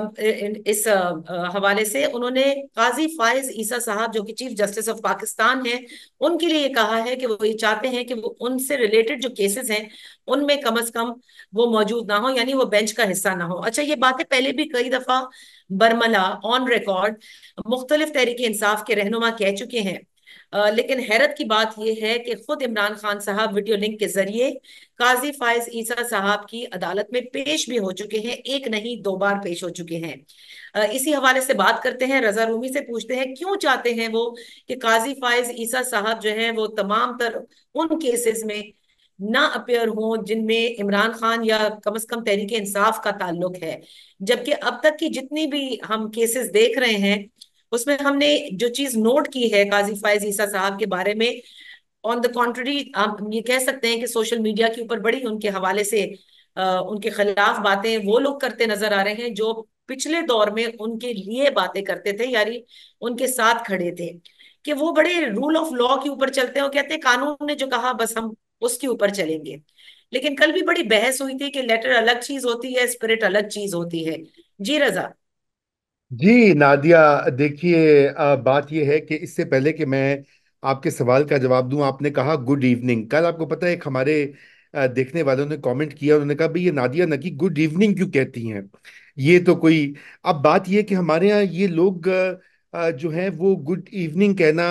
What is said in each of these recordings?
इस हवाले से उन्होंने काजी फायज ईसा साहब जो कि चीफ जस्टिस ऑफ पाकिस्तान हैं उनके लिए कहा है कि वो ये चाहते हैं कि वो उनसे रिलेटेड जो केसेस हैं उनमें कम अज कम वो मौजूद ना हो यानी वो बेंच का हिस्सा ना हो अच्छा ये बातें पहले भी कई दफा बरमला ऑन रिकॉर्ड मुख्तलिफ तहरीक इंसाफ के रहनुमा कह चुके हैं लेकिन हैरत की बात यह है कि खुद इमरान खान साहब वीडियो लिंक के जरिए काजी फायज ईसा साहब की अदालत में पेश भी हो चुके हैं एक नहीं दो बार पेश हो चुके हैं इसी हवाले से बात करते हैं रजा रूमी से पूछते हैं क्यों चाहते हैं वो कि काजी फायज ईसा साहब जो है वो तमाम तर उन केसेस में ना अपेयर हों जिनमें इमरान खान या कम अज कम तहरीक इंसाफ का ताल्लुक है जबकि अब तक की जितनी भी हम केसेस देख रहे हैं उसमें हमने जो चीज नोट की है काजी फायज ईसा साहब के बारे में ऑन द कॉन्ट्री हम ये कह सकते हैं कि सोशल मीडिया के ऊपर बड़ी उनके हवाले से आ, उनके खिलाफ बातें वो लोग करते नजर आ रहे हैं जो पिछले दौर में उनके लिए बातें करते थे यानी उनके साथ खड़े थे कि वो बड़े रूल ऑफ लॉ के ऊपर चलते हैं और कहते हैं कानून ने जो कहा बस हम उसके ऊपर चलेंगे लेकिन कल भी बड़ी बहस हुई थी कि लेटर अलग चीज होती है स्पिरिट अलग चीज होती है जी रजा जी, नादिया देखिए बात यह है कि इससे पहले कि मैं आपके सवाल का जवाब दूं आपने कहा गुड इवनिंग कल आपको पता है एक हमारे देखने वालों ने कमेंट किया उन्होंने कहा भाई ये नादिया नकी गुड इवनिंग क्यों कहती हैं ये तो कोई अब बात यह कि हमारे यहाँ ये लोग जो है वो गुड इवनिंग कहना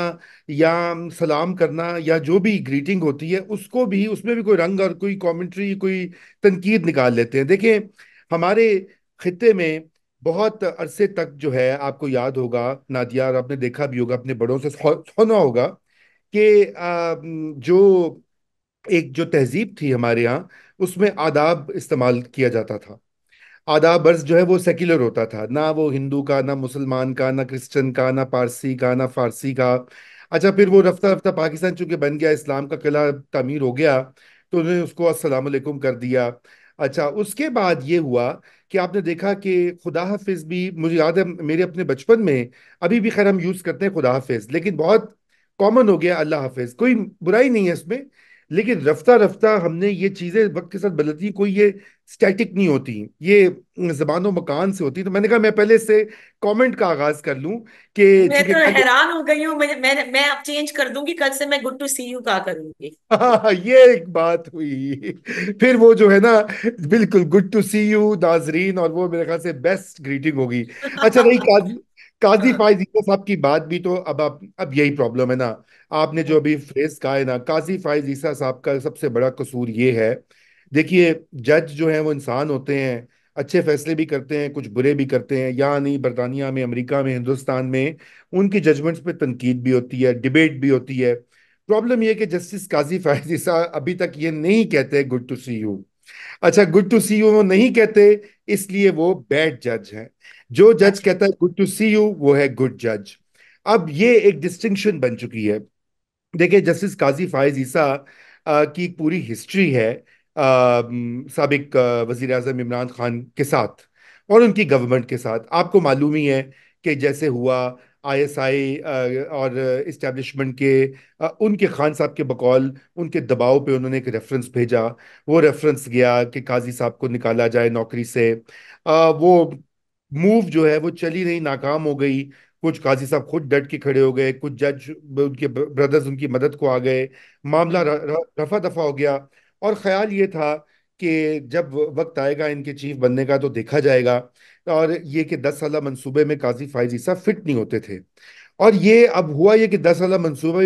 या सलाम करना या जो भी ग्रीटिंग होती है उसको भी उसमें भी कोई रंग और कोई कॉमेंट्री कोई तनकीद निकाल लेते हैं देखें हमारे खत्े में बहुत अरसे तक जो है आपको याद होगा नादिया और आपने देखा भी होगा अपने बड़ों से सुना होगा कि जो एक जो तहजीब थी हमारे यहाँ उसमें आदाब इस्तेमाल किया जाता था आदाब अर्ज जो है वो सेक्युलर होता था ना वो हिंदू का ना मुसलमान का ना क्रिश्चियन का ना पारसी का ना फारसी का अच्छा फिर वो रफ्ता रफ्ता पाकिस्तान चूंकि बन गया इस्लाम का किला तमीर हो गया तो उन्होंने उसको असलकुम कर दिया अच्छा उसके बाद ये हुआ कि आपने देखा कि खुदा हाफिज़ भी मुझे याद है मेरे अपने बचपन में अभी भी खैर हम यूज़ करते हैं खुदा हाफिज़ लेकिन बहुत कॉमन हो गया अल्लाह हाफिज़ कोई बुराई नहीं है इसमें लेकिन रफ्ता रफ्ता हमने ये चीज़ें वक्त के साथ बदलती कोई ये स्टैटिक नहीं होती ये जबान मकान से होती तो मैंने कहा मैं पहले से कमेंट का आगाज कर लूं कि मैं तो हैरान हो गई हूँ मैं मैं अब चेंज कर दूंगी कल से मैं गुड टू सी यू का करूंगी हाँ, ये एक बात हुई फिर वो जो है ना बिल्कुल गुड टू सी यू नाजरीन और वो मेरे ख्याल से बेस्ट ग्रीटिंग होगी अच्छा नहीं काजी फायजी साहब की बात भी तो अब आप अब यही प्रॉब्लम है ना आपने जो अभी फ्रेज कहा है ना काजी फायज ईसा साहब का सबसे बड़ा कसूर ये है देखिए जज जो है वो इंसान होते हैं अच्छे फैसले भी करते हैं कुछ बुरे भी करते हैं या नहीं बरतानिया में अमेरिका में हिंदुस्तान में उनकी जजमेंट्स पे तनकीद भी होती है डिबेट भी होती है प्रॉब्लम यह कि जस्टिस काजी फायज ईसा अभी तक ये नहीं कहते गुड टू सी यू अच्छा गुड टू सी यू वो नहीं कहते इसलिए वो बैड जज है जो जज अच्छा। कहता है गुड टू सी यू वो है गुड जज अब ये एक डिस्टिंक्शन बन चुकी है देखिए जस्टिस काजी फायज ईसा की पूरी हिस्ट्री है सबक वजीर अजम इमरान खान के साथ और उनकी गवर्नमेंट के साथ आपको मालूम ही है कि जैसे हुआ आईएसआई और इस्टेब्लिशमेंट के उनके खान साहब के बकौल उनके दबाव पे उन्होंने एक रेफरेंस भेजा वो रेफरेंस गया कि काजी साहब को निकाला जाए नौकरी से वो मूव जो है वो चली नहीं नाकाम हो गई कुछ काजी साहब खुद डट के खड़े हो गए कुछ जज उनके ब्रदर्स उनकी मदद को आ गए मामला रफा दफा हो गया और ख्याल ये था कि जब वक्त आएगा इनके चीफ बनने का तो देखा जाएगा और ये कि दस साल मंसूबे में काजी फायज ईसा फिट नहीं होते थे और ये अब हुआ ये कि दस साल मंसूबा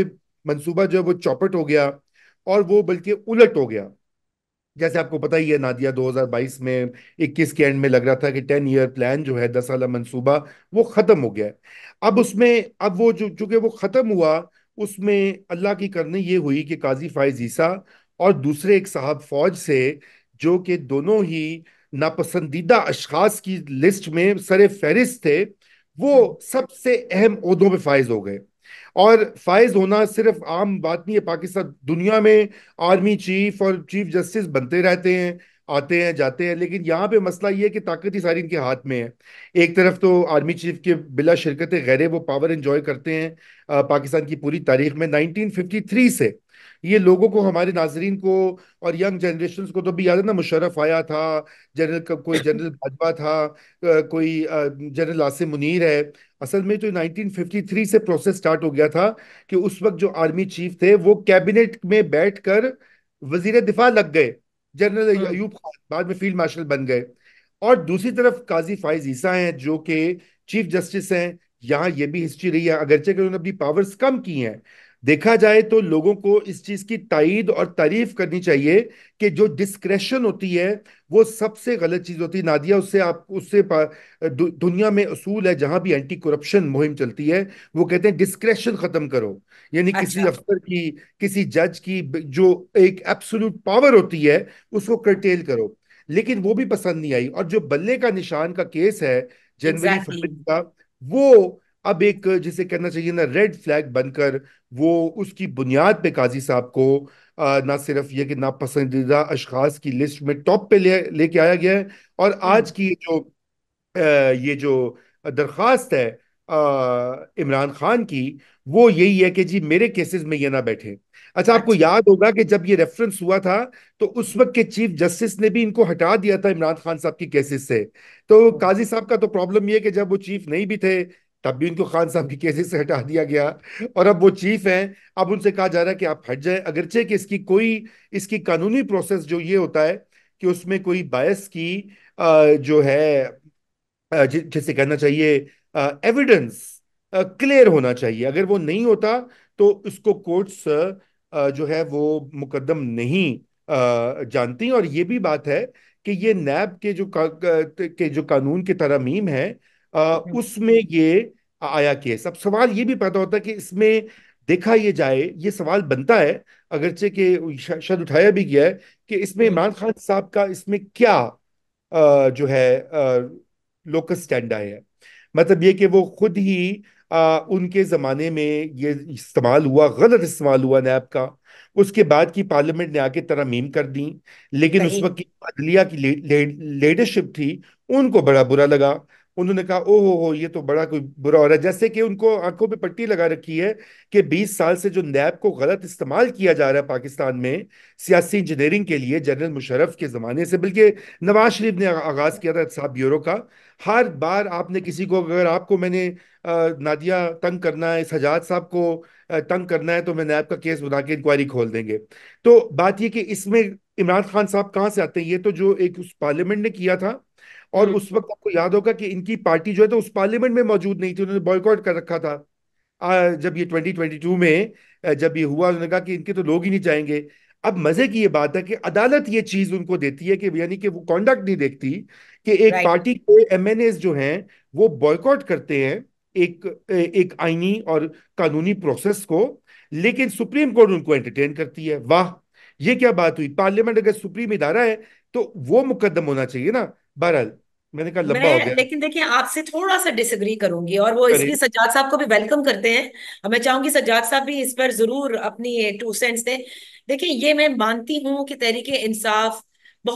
मंसूबा जो है वो चौपट हो गया और वो बल्कि उलट हो गया जैसे आपको पता ही है नादिया 2022 में 21 के एंड में लग रहा था कि 10 ईयर प्लान जो है दस साल मंसूबा वो ख़त्म हो गया अब उसमें अब वो जो चूँकि वो ख़त्म हुआ उसमें अल्लाह की करनी ये हुई कि काजी फायज ईसा और दूसरे एक साहब फौज से जो कि दोनों ही नापसंदीदा अशखास की लिस्ट में सर फहरिस्त थे वो हम्म। सबसे अहम अहदों पर फायज हो गए और फायज होना सिर्फ आम बात नहीं है पाकिस्तान दुनिया में आर्मी चीफ और चीफ जस्टिस बनते रहते हैं आते हैं जाते हैं लेकिन यहाँ पे मसला ये है कि ताकत ही सारी इनके हाथ में है एक तरफ तो आर्मी चीफ के बिला शिरकत गैर वो पावर इन्जॉय करते हैं पाकिस्तान की पूरी तारीख में 1953 से ये लोगों को हमारे नाजरीन को और यंग जनरेशन को तो भी याद है ना मुशरफ आया था जनरल कोई जनरल भाजपा था कोई जनरल आसिम मुनीर है असल में तो 1953 से प्रोसेस स्टार्ट हो गया था कि उस वक्त जो आर्मी चीफ थे वो कैबिनेट में बैठ कर वजीर दिफा लग गए जनरल हाँ। अयूब खान बाद में फील्ड मार्शल बन गए और दूसरी तरफ काजी फाइज ईसा हैं जो कि चीफ जस्टिस हैं यहाँ ये भी हिस्ट्री रही है अगरचे उन्होंने अपनी पावर्स कम की हैं देखा जाए तो लोगों को इस चीज की तायद और तारीफ करनी चाहिए कि जो डिस्क्रेशन होती है वो सबसे गलत चीज होती है नादिया उससे आप उससे दुनिया में असूल है जहां भी एंटी करप्शन मुहिम चलती है वो कहते हैं डिस्क्रेशन खत्म करो यानी अच्छा। किसी अफसर की किसी जज की जो एक एब्सोल्यूट पावर होती है उसको कर्टेल करो लेकिन वो भी पसंद नहीं आई और जो बल्ले का निशान का केस है जनवरी exactly. का वो अब एक जिसे कहना चाहिए ना रेड फ्लैग बनकर वो उसकी बुनियाद पे काजी साहब को आ, ना सिर्फ ये कि नापसंदीदा अशखाज की लिस्ट में टॉप पे ले लेके आया गया है और हम्म। आज की जो आ, ये जो दरख्वास्त है इमरान खान की वो यही है कि जी मेरे केसेस में ये ना बैठे अच्छा आपको अच्छा। याद होगा कि जब ये रेफरेंस हुआ था तो उस वक्त के चीफ जस्टिस ने भी इनको हटा दिया था इमरान खान साहब की केसेस से तो हम्म। काजी साहब का तो प्रॉब्लम ये है कि जब वो चीफ नहीं भी थे तब भी उनको खान साहब की केसेस से हटा दिया गया और अब वो चीफ हैं अब उनसे कहा जा रहा है कि आप हट जाए अगरचे कि इसकी कोई इसकी कानूनी प्रोसेस जो ये होता है कि उसमें कोई बायस की जो है जिसे कहना चाहिए एविडेंस क्लियर होना चाहिए अगर वो नहीं होता तो उसको कोर्ट्स जो है वो मुकदम नहीं जानती और ये भी बात है कि ये नैब के जो का, के जो कानून के तरमीम है हम्म। उसमें ये आया केस अब सवाल ये भी पैदा होता है कि इसमें देखा ये जाए ये सवाल बनता है अगरचे के शायद उठाया भी गया है कि इसमें हम्म। इमरान खान साहब का इसमें क्या जो है लोकस स्टैंड आया है मतलब ये कि वो खुद ही उनके ज़माने में ये इस्तेमाल हुआ गलत इस्तेमाल हुआ नैब का उसके बाद की पार्लियामेंट ने आके तरमीम कर दी लेकिन उस वक्त की अदलिया की लीडरशिप ले, ले, थी उनको बड़ा बुरा लगा उन्होंने कहा ओ हो हो ये तो बड़ा कोई बुरा हो रहा है जैसे कि उनको आंखों पे पट्टी लगा रखी है कि 20 साल से जो नैब को गलत इस्तेमाल किया जा रहा है पाकिस्तान में सियासी इंजीनियरिंग के लिए जनरल मुशरफ के ज़माने से बल्कि नवाज शरीफ ने आगाज़ किया था साहब ब्यूरो का हर बार आपने किसी को अगर आपको मैंने नादिया तंग करना है सजाद साहब को तंग करना है तो मैं नैब का केस बना के इंक्वायरी खोल देंगे तो बात यह कि इसमें इमरान खान साहब कहाँ से आते हैं ये तो जो एक उस पार्लियामेंट ने किया था और हम्म। उस वक्त आपको याद होगा कि इनकी पार्टी जो है तो उस पार्लियामेंट में मौजूद नहीं थी उन्होंने बॉयकॉट कर रखा था आ, जब ये 2022 में जब ये हुआ उन्होंने कहा कि इनके तो लोग ही नहीं जाएंगे अब मजे की ये बात है कि अदालत ये चीज उनको देती है कि यानी कि वो कॉन्डक्ट नहीं देखती कि एक पार्टी के एम जो है वो बॉयकॉट करते हैं एक एक आईनी और कानूनी प्रोसेस को लेकिन सुप्रीम कोर्ट उनको एंटरटेन करती है वाह ये क्या बात हुई पार्लियामेंट अगर सुप्रीम इदारा है तो वो मुकदम होना चाहिए ना बहरहाल मैंने कहा लंबा हो गया लेकिन देखिए आपसे थोड़ा सा डिसएग्री करूंगी और वो इसलिए सज्जाद साहब को भी वेलकम करते हैं मैं चाहूंगी सज्जाद साहब भी इस पर जरूर अपनी टू सेंट्स दें देखिए ये मैं मानती हूँ कि तहरीके इंसाफ